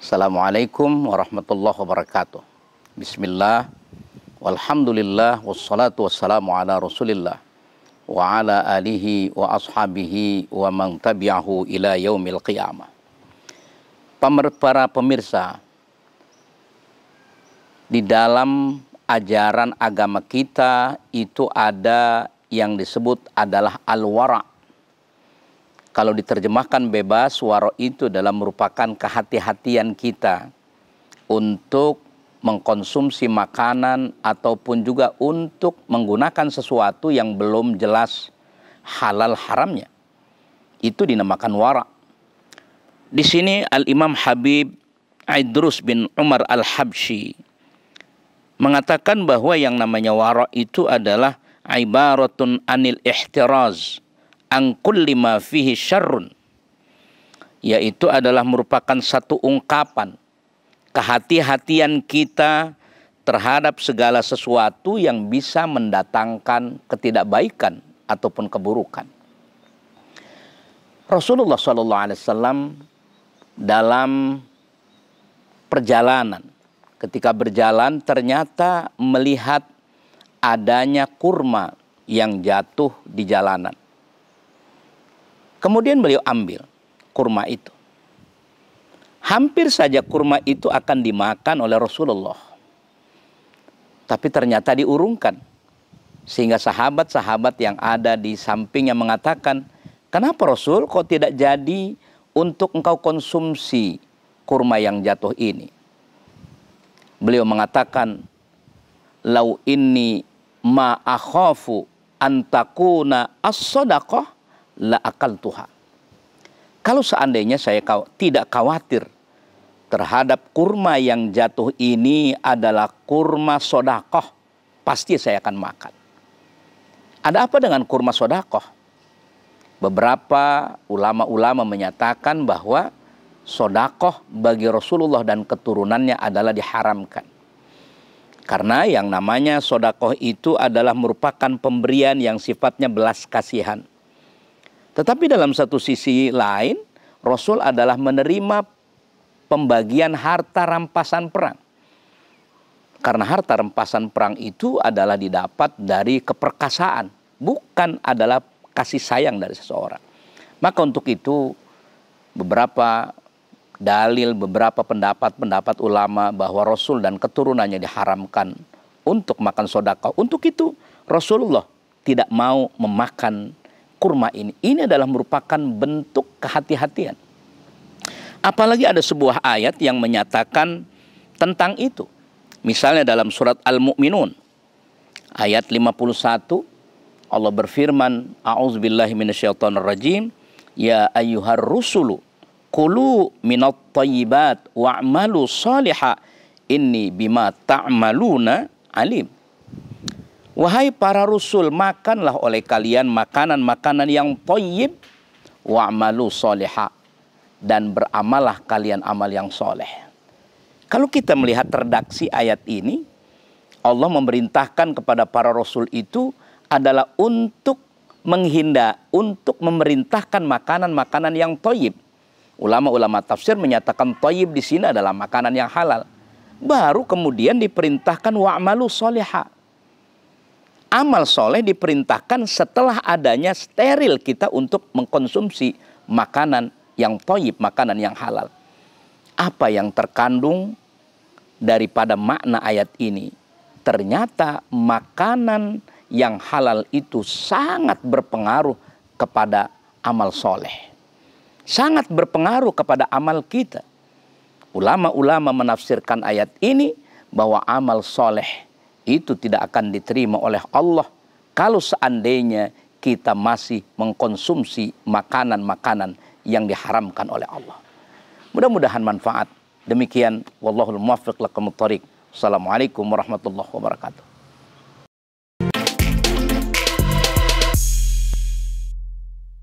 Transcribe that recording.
Assalamualaikum warahmatullahi wabarakatuh. Bismillah, walhamdulillah, wassalatu wassalamu ala rasulillah, wa ala alihi wa ashabihi wa man tabi'ahu ila yaumil qiyamah. Para pemirsa, di dalam ajaran agama kita itu ada yang disebut adalah al-wara' Kalau diterjemahkan bebas, waro itu dalam merupakan kehati-hatian kita untuk mengkonsumsi makanan ataupun juga untuk menggunakan sesuatu yang belum jelas halal haramnya. Itu dinamakan wara. Di sini Al-Imam Habib Aidrus bin Umar al Habshi mengatakan bahwa yang namanya wara itu adalah ibaratun anil ihtiraz angkul lima fihi syarrun yaitu adalah merupakan satu ungkapan kehati-hatian kita terhadap segala sesuatu yang bisa mendatangkan ketidakbaikan ataupun keburukan. Rasulullah Shallallahu Alaihi Wasallam dalam perjalanan ketika berjalan ternyata melihat adanya kurma yang jatuh di jalanan. Kemudian beliau ambil kurma itu. Hampir saja kurma itu akan dimakan oleh Rasulullah. Tapi ternyata diurungkan. Sehingga sahabat-sahabat yang ada di sampingnya mengatakan, Kenapa Rasul kau tidak jadi untuk engkau konsumsi kurma yang jatuh ini? Beliau mengatakan, Lau ini ma antakuna as-sadaqah la akal tuha. Kalau seandainya saya tidak khawatir terhadap kurma yang jatuh ini adalah kurma sodakoh, pasti saya akan makan. Ada apa dengan kurma sodakoh? Beberapa ulama-ulama menyatakan bahwa sodakoh bagi Rasulullah dan keturunannya adalah diharamkan. Karena yang namanya sodakoh itu adalah merupakan pemberian yang sifatnya belas kasihan tetapi dalam satu sisi lain, Rasul adalah menerima pembagian harta rampasan perang. Karena harta rampasan perang itu adalah didapat dari keperkasaan, bukan adalah kasih sayang dari seseorang. Maka untuk itu beberapa dalil, beberapa pendapat-pendapat ulama bahwa Rasul dan keturunannya diharamkan untuk makan sodakah. Untuk itu Rasulullah tidak mau memakan kurma ini. Ini adalah merupakan bentuk kehati-hatian. Apalagi ada sebuah ayat yang menyatakan tentang itu. Misalnya dalam surat Al-Mu'minun ayat 51 Allah berfirman, "A'udzubillahi rajim, ya ayyuhar rusulu kulu minat wa wa'amalu saliha ini bima ta'maluna alim." Wahai para rasul, makanlah oleh kalian makanan-makanan yang toyib. Wa'amalu soleha. Dan beramalah kalian amal yang soleh. Kalau kita melihat redaksi ayat ini, Allah memerintahkan kepada para rasul itu adalah untuk menghindar, untuk memerintahkan makanan-makanan yang toyib. Ulama-ulama tafsir menyatakan toyib di sini adalah makanan yang halal. Baru kemudian diperintahkan wa wa'amalu soleha amal soleh diperintahkan setelah adanya steril kita untuk mengkonsumsi makanan yang toyib, makanan yang halal. Apa yang terkandung daripada makna ayat ini? Ternyata makanan yang halal itu sangat berpengaruh kepada amal soleh. Sangat berpengaruh kepada amal kita. Ulama-ulama menafsirkan ayat ini bahwa amal soleh itu tidak akan diterima oleh Allah kalau seandainya kita masih mengkonsumsi makanan-makanan yang diharamkan oleh Allah. Mudah-mudahan manfaat. Demikian wallahul muwaffiq lakum Assalamualaikum warahmatullahi wabarakatuh.